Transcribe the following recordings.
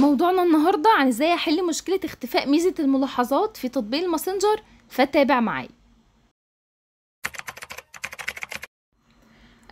موضوعنا النهاردة عن ازاي احل مشكلة اختفاء ميزة الملاحظات في تطبيق الماسنجر فتابع معايا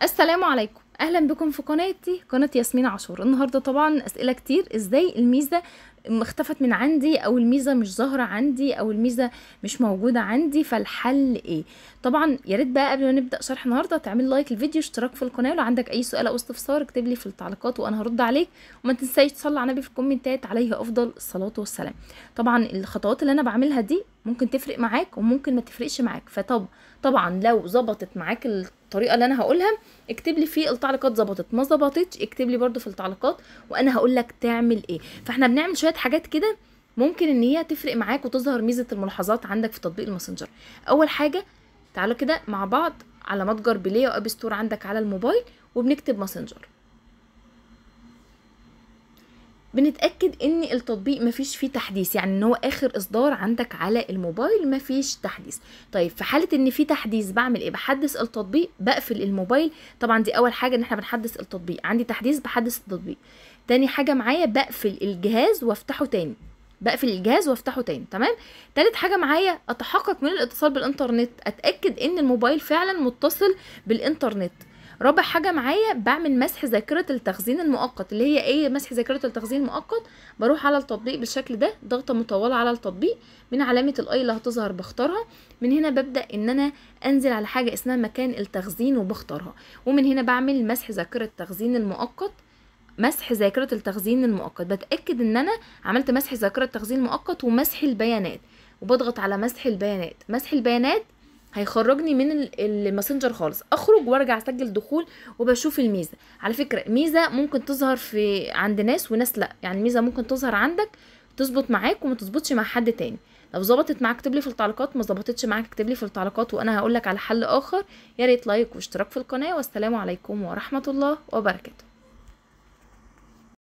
السلام عليكم اهلا بكم في قناتي قناه ياسمين عاشور النهارده طبعا اسئله كتير ازاي الميزه اختفت من عندي او الميزه مش ظاهره عندي او الميزه مش موجوده عندي فالحل ايه طبعا يا ريت بقى قبل ما نبدا شرح النهارده تعمل لايك للفيديو اشتراك في القناه لو عندك اي سؤال او استفسار اكتب لي في التعليقات وانا هرد عليك وما تنسيش تصلي على النبي في الكومنتات عليه افضل الصلاه والسلام طبعا الخطوات اللي انا بعملها دي ممكن تفرق معاك وممكن ما تفرقش معاك فطب طبعا لو ظبطت معاك الطريقه اللي انا هقولها اكتب لي في التعليقات ظبطت ما ظبطتش اكتب لي برده في التعليقات وانا هقول لك تعمل ايه فاحنا بنعمل شويه حاجات كده ممكن ان هي تفرق معاك وتظهر ميزه الملاحظات عندك في تطبيق الماسنجر اول حاجه تعالوا كده مع بعض على متجر بلاي او اب ستور عندك على الموبايل وبنكتب ماسنجر بنتاكد ان التطبيق مفيش فيه تحديث يعني ان هو اخر اصدار عندك على الموبايل مفيش تحديث طيب في حاله ان في تحديث بعمل ايه بحدث التطبيق بقفل الموبايل طبعا دي اول حاجه ان احنا بنحدث التطبيق عندي تحديث بحدث التطبيق تاني حاجه معايا بقفل الجهاز وافتحه تاني بقفل الجهاز وافتحه تاني تمام تالت حاجه معايا اتحقق من الاتصال بالانترنت اتاكد ان الموبايل فعلا متصل بالانترنت رابع حاجه معايا بعمل مسح ذاكره التخزين المؤقت اللي هي ايه مسح ذاكره التخزين المؤقت بروح على التطبيق بالشكل ده ضغطه مطوله على التطبيق من علامه الاي اللي هتظهر بختارها من هنا ببدا ان انا انزل على حاجه اسمها مكان التخزين وبختارها ومن هنا بعمل مسح ذاكره التخزين المؤقت مسح ذاكرة التخزين المؤقت بتأكد ان انا عملت مسح ذاكرة التخزين المؤقت ومسح البيانات وبضغط على مسح البيانات مسح البيانات هيخرجني من الماسنجر خالص اخرج وارجع اسجل دخول وبشوف الميزه على فكره ميزه ممكن تظهر في عند ناس وناس لا يعني ميزه ممكن تظهر عندك تظبط معاك وما تظبطش مع حد تاني لو ظبطت معاك اكتب لي في التعليقات ما ظبطتش معاك اكتب لي في التعليقات وانا هقول لك على حل اخر يا ريت لايك واشتراك في القناه والسلام عليكم ورحمه الله وبركاته